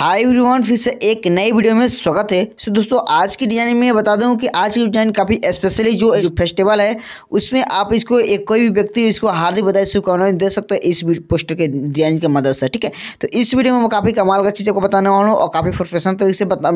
hi everyone फिर से एक नई वीडियो में स्वागत है सो दोस्तों आज की डिजाइन में बता दूं कि आज की डिजाइन काफ़ी स्पेशली जो फेस्टिवल है उसमें आप इसको एक कोई भी व्यक्ति इसको हार्दिक बधाई शुभकामनाएं दे सकते हैं इस पोस्टर के डिजाइन की मदद से ठीक है तो इस वीडियो में मैं काफ़ी कमाल का चीज़ आपको बताने वाला हूँ और काफ़ी प्रोफेशनल तरीके से बता,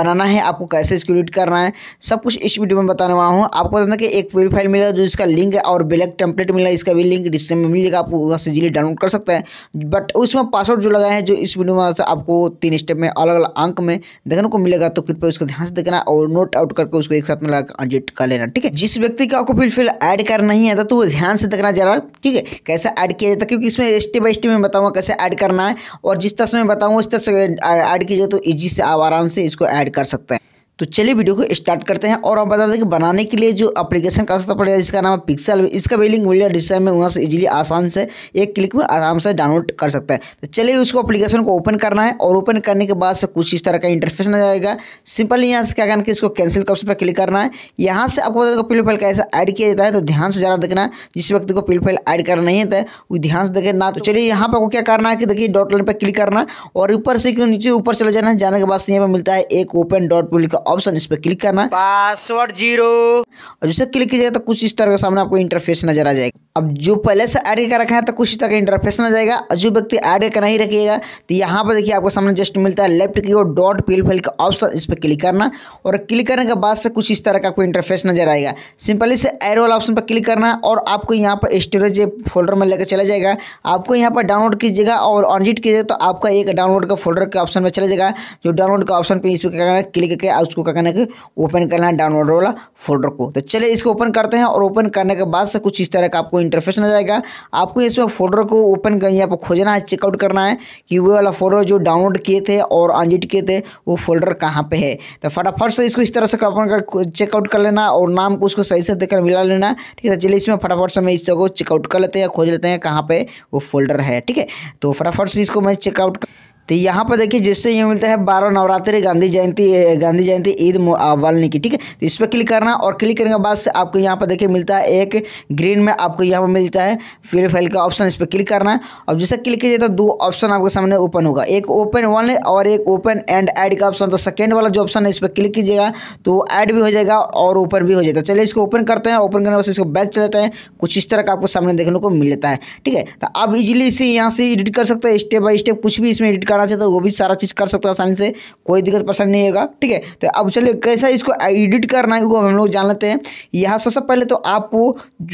बनाना है आपको कैसे इसको एडिट करना है सब कुछ इस वीडियो में बताने वाला हूँ आपको बताना कि एक पूरी मिलेगा मिला जो इसका लिंक है और ब्लैक टेम्पलेट मिला इसका भी लिंक डिस्क्रिप्शन में मिलेगा आप वहाँ से डाउनलोड कर सकते हैं बट उसमें पासवर्ड जो लगाए हैं जो इस वीडियो में आपको तीन स्टेप में अलग अलग अंक में देखने को मिलेगा तो कृपया उसको ध्यान से देखना और नोट आउट करके उसको एक साथ में एडिट कर लेना ठीक है जिस व्यक्ति का आपको फिलफिल ऐड करना ही आता तो वो ध्यान से देखना जरा ठीक है कैसे ऐड किया जाता क्योंकि इसमें स्टेप बाई स्टेप में बताऊँगा कैसे ऐड करना है और जिस तरह से मैं बताऊँगा उस तरह से ऐड किया जाए तो ईजी से आप आराम से इसको ऐड कर सकते हैं तो चलिए वीडियो को स्टार्ट करते हैं और आप बता दें कि बनाने के लिए जो एप्लीकेशन का आवश्यकता पड़ेगा जिसका नाम है पिक्सल इसका भी लिंक मिल जाए डिस्क्रिप्शन में वहाँ से इजीली आसान से एक क्लिक में आराम से डाउनलोड कर सकता है तो चलिए उसको एप्लीकेशन को ओपन करना है और ओपन करने के बाद से कुछ इस तरह का इंटरफेस नजर आएगा सिंपली यहाँ से क्या करना कि इसको कैंसिल कॉप्स पर क्लिक करना है यहाँ से आपको बता देगा पिल फाइल कैसे ऐड किया जाता है तो ध्यान से ज़्यादा देखना है जिस व्यक्ति को पिल फाइल ऐड करना नहीं होता है वो ध्यान से देखें ना तो चलिए यहाँ पर आपको क्या करना है कि देखिए डॉट लाइन पर क्लिक करना और ऊपर से नीचे ऊपर चले जाना है जाने के बाद से यहाँ पर मिलता है एक ओपन डॉट पुल का ऑप्शन इस पर क्लिक करना है पासवर्ड जीरो और जैसे क्लिक किया जाएगा तो कुछ इस तरह का सामने आपको इंटरफेस नजर आ जाएगा अब जो पहले से ऐड कर रखा है तो कुछ इस तरह का इंटरफेस नजर आएगा और जो व्यक्ति ऐड कर नहीं रखिएगा तो यहाँ पर देखिए आपको सामने जस्ट मिलता है लेफ्ट की ओर डॉट पील फाइल का ऑप्शन इस पर क्लिक करना और क्लिक करने के बाद से कुछ इस तरह का आपको इंटरफेस नजर आएगा सिंपली से एरो वाला ऑप्शन पर क्लिक करना और आपको यहाँ पर स्टोरेज फोल्डर में लेकर चला जाएगा आपको यहाँ पर डाउनलोड कीजिएगा और ऑनजिट कीजिएगा तो आपका एक डाउनलोड का फोल्डर के ऑप्शन में चला जाएगा जो डाउनलोड का ऑप्शन पर इस पर क्लिक करके इसको क्या करना है कि ओपन करना है डाउनलोड वाला फोल्डर को तो चलिए इसको ओपन करते हैं और ओपन करने के बाद से कुछ इस तरह का आपको इंटरफेस नजर आएगा आपको इसमें फोल्डर को ओपन कर यहाँ पर खोजना है चेकआउट करना है कि वो वाला फोल्डर जो डाउनलोड किए थे और अनजिट किए थे वो फोल्डर कहाँ पर है तो फटाफट से इसको इस तरह से ओपन कर चेकआउट कर लेना और नाम को उसको सही से देखकर मिला लेना ठीक है तो चलिए इसमें फटाफट से मैं इसको चेकआउट कर लेते हैं खोज लेते हैं कहाँ पर वो फोल्डर है ठीक है तो फटाफट से इसको मैं चेकआउट तो यहाँ पर देखिए जिससे ये मिलता है बारह नवरात्रि गांधी जयंती गांधी जयंती ईद वाल्मीकि की ठीक है तो इस पर क्लिक करना और क्लिक करने के बाद से आपको यहाँ पर देखिए मिलता है एक ग्रीन में आपको यहाँ पर मिलता है फिर फाइल का ऑप्शन इस पर क्लिक करना है और जैसे क्लिक कीजिए तो दो ऑप्शन आपके सामने ओपन होगा एक ओपन वन और एक ओपन एंड ऐड का ऑप्शन तो सेकेंड वाला जो ऑप्शन है इस पर क्लिक कीजिएगा तो ऐड भी हो जाएगा और ओपन भी हो जाएगा तो चलिए इसको ओपन करते हैं ओपन करने बाद इसको बैक चलाते हैं कुछ इस तरह का आपको सामने देखने को मिल है ठीक है तो आप इजिली इसे यहाँ से एडिट कर सकते हैं स्टेप बाई स्टेप कुछ भी इसमें एडिट कर करना चाहते हो वो भी सारा चीज़ कर सकते हो आसानी से कोई दिक्कत परेशानी नहीं होगा ठीक है तो अब चलिए कैसा इसको एडिट करना है वो हम लोग जान लेते हैं यहाँ सबसे पहले तो आपको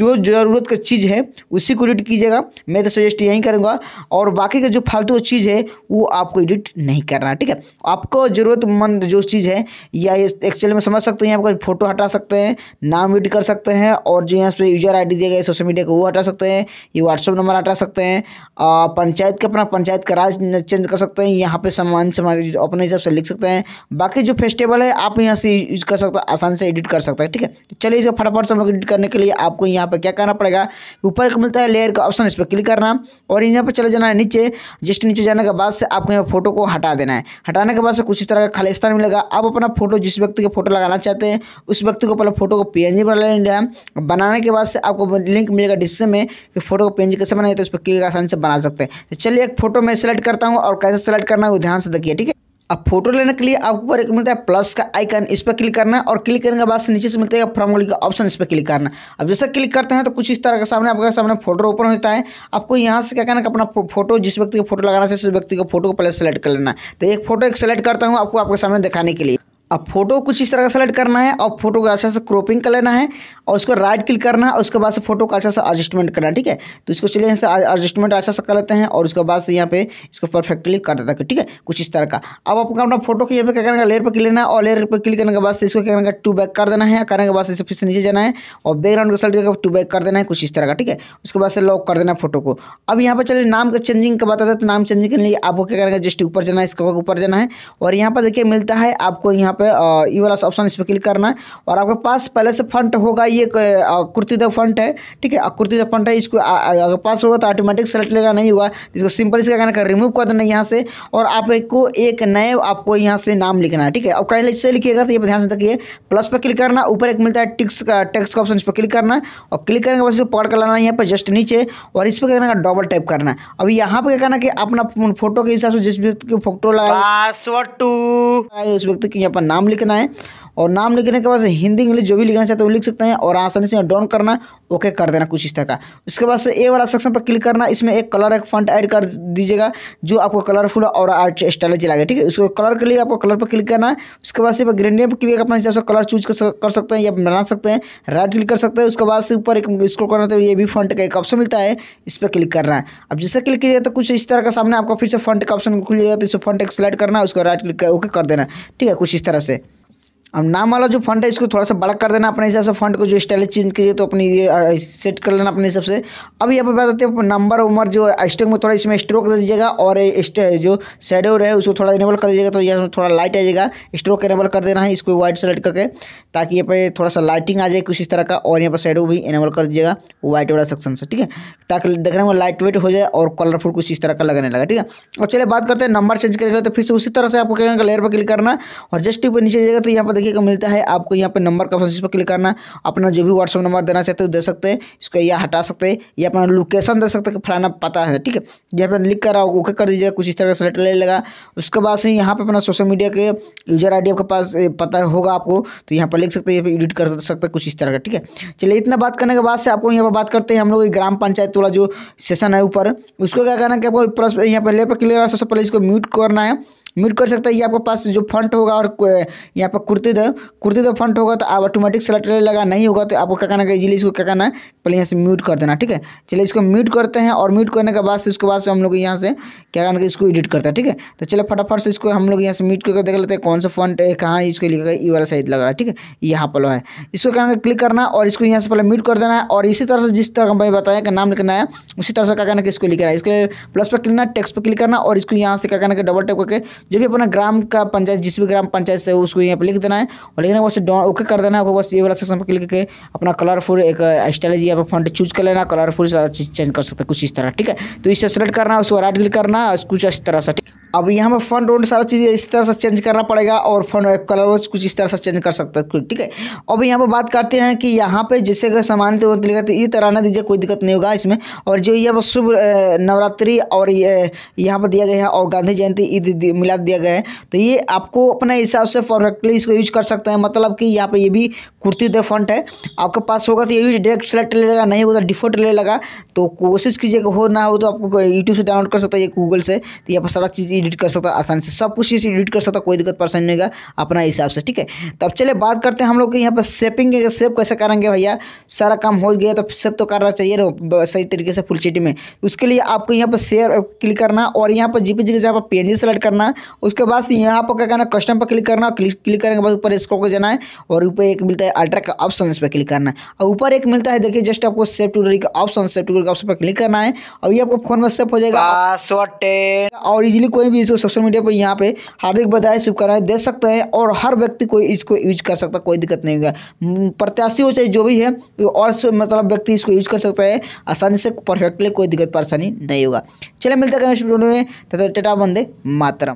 जो ज़रूरत का चीज़ है उसी को एडिट कीजिएगा मैं तो सजेस्ट यही करूँगा और बाकी का जो फालतू चीज़ है वो आपको एडिट नहीं करना ठीक है आपको ज़रूरतमंद जो चीज़ है या एक्चुअल में समझ सकते हैं आपका फोटो हटा सकते हैं नाम एडिट कर सकते हैं और जो यहाँ पर यूजर आई दिए गए सोशल मीडिया को वो हटा सकते हैं ये व्हाट्सअप नंबर हटा सकते हैं पंचायत का अपना पंचायत का राज चेंज कर सकते हैं सकते हैं यहाँ पे सामान सामान अपने हिसाब से लिख सकते हैं बाकी जो फेस्टिवल है आप यहाँ से यूज कर सकते हैं आसान से एडिट कर सकते हैं ठीक है चलिए इसको फटाफट से हम लोग एडिट करने के लिए आपको यहाँ पर क्या करना पड़ेगा ऊपर मिलता है लेयर का ऑप्शन इस पर क्लिक करना और यहाँ पर चले जाना है नीचे जिसके नीचे जाने के बाद से आपको यहाँ फोटो को हटा देना है हटाने के बाद से कुछ इस तरह का खाली स्थान मिलेगा आप अपना फोटो जिस व्यक्ति के फोटो लगाना चाहते हैं उस व्यक्ति को पहले फोटो को पी बना लेना बनाने के बाद से आपको लिंक मिलेगा डिस्प्ले में कि फोटो को पी कैसे बनाए तो इस पर क्लिक आसान से बना सकते हैं तो चलिए एक फोटो मैं सेलेक्ट करता हूँ और कैसे सेलेक्ट करना है वो ध्यान से देखिए ठीक है अब फोटो लेने के लिए आपको ऊपर एक मिलता है प्लस का आइकन इस पर क्लिक करना है और क्लिक करने के बाद से नीचे से मिलता है वाली का ऑप्शन इस पर क्लिक करना अब जैसे क्लिक करते हैं तो कुछ इस तरह का सामने आपका सामने फोटो ओपन होता है आपको यहाँ से क्या करना है अपना फोटो जिस व्यक्ति का फोटो लगाना चाहिए उस व्यक्ति का फोटो को पहले सेलेक्ट कर लेना है तो एक फोटो एक सेलेक्ट करता हूँ आपको आपके सामने दिखाने के लिए अब फोटो कुछ इस तरह का सेलेक्ट करना है और फोटो को अच्छा से क्रॉपिंग कर लेना है और उसको राइट क्लिक करना है उसके बाद से फोटो का अच्छा सा एडजस्टमेंट करना ठीक है तो इसको चलिए यहाँ से एडजस्टमेंट अच्छा सा कर लेते हैं और उसके बाद से यहाँ पे इसको परफेक्टली कर देता है ठीक है कुछ इस तरह का अब आपको अपना फोटो के यहाँ पे क्या करेंगे लेयर पर क्लिक लेना है और लेयर पर क्लिक करने के बाद से इसको क्या करेंगे टू बैक कर देना है करने के बाद से फिर से नीचे जाना है और बैकग्राउंड का सल्ट टू बैक कर देना है कुछ इस तरह का ठीक है उसके बाद से लॉक कर देना है फोटो को अब यहाँ पर चलिए नाम का चेंजिंग का बताते तो नाम चेंजिंग के लिए आपको क्या करेंगे जस्ट ऊपर जाना है इसके ऊपर जाना है और यहाँ पर देखिए मिलता है आपको यहाँ पे ई वाला ऑप्शन इस पर क्लिक करना है और आपके पास पहले से फंट होगा ये आकृति द फंट है ठीक है आकृति द फंट है इसको अगर पास होगा तो ऑटोमेटिक सेलेक्ट लेगा नहीं होगा इसको सिंपल इसका कहना कर रिमूव कर देना यहाँ से और आपको एक नए आपको यहाँ से नाम लिखना है ठीक है अब कहीं से लिखिएगा तो ये ध्यान से देखिए प्लस पर क्लिक करना ऊपर एक मिलता है टिक्स का टेक्स का ऑप्शन इस पर क्लिक करना और क्लिक करने के बाद इसको पकड़ कर लाना यहाँ पर जस्ट नीचे और इस पर क्या करना डबल टाइप करना अब यहाँ पर क्या करना कि अपना फोटो के हिसाब से जिस व्यक्ति की फोटो लाए उस व्यक्ति के यहाँ पर नाम लिखना है और नाम लिखने के बाद हिंदी इंग्लिश जो भी लिखना चाहते हो लिख सकते हैं और आसानी से डाउन करना ओके कर देना कुछ इस तरह का उसके बाद से ए वाला सेक्शन पर क्लिक करना इसमें एक कलर एक फंट ऐड कर दीजिएगा जो आपको कलरफुल और आर्ट स्टाइल चलाएगा ठीक है उसको कलर के लिए आपको कलर पर क्लिक करना है उसके बाद से ग्रेडियम पर क्लिक अपने हिसाब से कलर चूज कर सकते हैं या बना सकते हैं राइट क्लिक कर सकते हैं उसके बाद से ऊपर एक स्क्रोल करना तो ये भी फंट का एक ऑप्शन मिलता है इस पर क्लिक करना है अब जैसे क्लिक जाए तो कुछ इस तरह का सामने आपको फिर से फंट का ऑप्शन खुल जाएगा तो इसे फंट एक सेलेक्ट करना है उसको राइट क्लिक ओके कर देना ठीक है कुछ इस तरह से अब नाम वाला जो फंड है इसको थोड़ा सा बड़ा कर देना अपने हिसाब से फंड को जो स्टाइल चेंज कीजिए तो अपनी ये सेट कर लेना अपने हिसाब से अब यहाँ पर बताते हैं नंबर उम्र जो स्ट्रोक में थोड़ा इसमें स्ट्रोक दे दीजिएगा और जो शेडो है उसको थोड़ा इनेबल कर दीजिएगा तो यहाँ थोड़ा लाइट आ जाएगा स्ट्रोक इनेबल कर देना है इसको व्हाइट सेलेक्ट करके ताकि यहाँ पर थोड़ा सा लाइटिंग आ जाए कुछ इस तरह का और यहाँ पर शेडो भी इनेबल कर दीजिएगा व्हाइट वाला सेक्शन से ठीक है ताकि देखने में लाइट वेट हो जाए और कलरफुल कुछ इस तरह का लगने लगा ठीक है और चलिए बात करते हैं नंबर चेंज करेगा तो फिर से उसी तरह से आपको क्या लेयर पर क्लिक करना और जस्ट नीचे जाएगा तो यहाँ पर देखने को मिलता है आपको यहाँ पर नंबर का ऑप्शन इस पर क्लिक करना अपना जो भी व्हाट्सअप नंबर देना चाहते हो दे सकते हैं इसको या हटा सकते हैं या अपना लोकेशन दे सकते हैं फलाना पता है ठीक है यहाँ पर लिख कर ओके कर दीजिएगा कुछ इस तरह का सेलेक्ट ले लेगा उसके बाद से यहाँ पर अपना सोशल मीडिया के यूजर आई आपके पास पता होगा आपको तो यहाँ पर लिख सकते हैं एडिट कर सकते हैं कुछ इस तरह का ठीक है चलिए इतना बात करने के बाद से आपको यहाँ पर बात करते हैं हम लोग ग्राम पंचायत वाला जो सेशन है ऊपर उसको क्या करना है कि आपको यहाँ पर लेफ्ट क्लियर सबसे पहले इसको म्यूट करना है म्यूट कर सकते हैं ये आपके पास जो फंट होगा और यहाँ पर कुर्ती दो कुर्ती दो फंट होगा तो आप ऑटोमेटिक सेलेक्ट लगा नहीं होगा तो आपको क्या करना है इजिली इसको क्या करना है पहले यहाँ से म्यूट कर देना ठीक है चलिए इसको म्यूट करते हैं और म्यूट करने के बाद से उसके बाद से हम लोग यहाँ से क्या करना है इसको एडिट करता है ठीक है तो चलो फटाफट से इसको हम लोग यहाँ से म्यूट करके देख लेते हैं कौन सा फंट है कहाँ इसको लिखा ये वाला साइज लग रहा है ठीक है यहाँ पर है इसको क्या करना क्लिक करना और इसको यहाँ से पहले म्यूट कर देना है और इसी तरह से जिस तरह भाई बताया कि नाम लिखना है उसी तरह से क्या करना है इसको लिखना है इसके प्लस पर क्लिक करना टेक्स पर क्लिक करना और इसको यहाँ से क्या करना है डबल टेप करके जो भी अपना ग्राम का पंचायत जिस भी ग्राम पंचायत से उसको यहाँ पर लिख देना है और लेकिन के डॉ ओके कर देना है बस ये वाला सेक्शन पर क्लिक करके अपना कलरफुल एक स्ट्रेटेजी यहाँ पर फंड चूज कर लेना कलरफुल सारा चीज चेंज कर सकते हैं कुछ इस तरह ठीक है तो इसे सेलेक्ट करना है उसको राइट क्लिक करना कुछ इस तरह से ठीक अब यहाँ पर फंड वंड सारा चीज़ इस तरह से चेंज करना पड़ेगा और फंड कलर कुछ इस तरह से चेंज कर सकते हैं ठीक है अब यहाँ पर बात करते हैं कि यहाँ पे जिससे अगर सामान तो मतलब ये तरह ना दीजिए कोई दिक्कत नहीं होगा इसमें और जो यह शुभ नवरात्रि और ये यहाँ पर दिया गया है और गांधी जयंती ईद मिला दिया गया है तो ये आपको अपने हिसाब से परफेक्टली इसको यूज कर सकते हैं मतलब कि यहाँ पर ये भी कुर्ती दे तो फंड है आपके पास होगा तो ये भी डायरेक्ट सेलेक्ट ले लगा नहीं होगा तो डिफॉल्ट ले लगा तो कोशिश कीजिएगा हो ना हो तो आपको यूट्यूब से डाउनलोड कर सकता है गूगल से तो यहाँ पर सारा चीज़ एडिट कर सकता आसानी से सब कुछ इसे एडिट कर सकता कोई दिक्कत परेशानी नहीं होगा अपना हिसाब से ठीक है तब चले बात करते हैं हम लोग के यहाँ पर सेपिंग के सेव कैसे करेंगे भैया सारा काम हो गया तो सेव तो करना चाहिए सही तरीके से फुल सिटी में उसके लिए आपको यहाँ पर शेयर क्लिक करना और यहाँ पर जीपी जी के जगह पर पी सेलेक्ट करना उसके बाद यहाँ पर क्या करना कस्टम पर क्लिक करना क्लिक करने के बाद ऊपर स्क्रो को जाना है और ऊपर एक मिलता है अल्ट्रा का ऑप्शन इस पर क्लिक करना है और ऊपर एक मिलता है देखिए जस्ट आपको सेव टू का ऑप्शन सेव टू ऑप्शन पर क्लिक करना है और ये आपको फोन में सेव हो जाएगा और इजिली कोई भी इसको सोशल मीडिया पर यहाँ पे हार्दिक बधाई शुभकामनाएं दे सकते हैं और हर व्यक्ति कोई इसको यूज कर सकता है कोई दिक्कत नहीं होगा हम्म, प्रत्याशी हो चाहे जो भी है और मतलब व्यक्ति इसको यूज कर सकता है आसानी से परफेक्टली कोई दिक्कत परेशानी नहीं होगा चले मिलते हैं नेक्स्ट वीडियो में तथा बंदे मातरम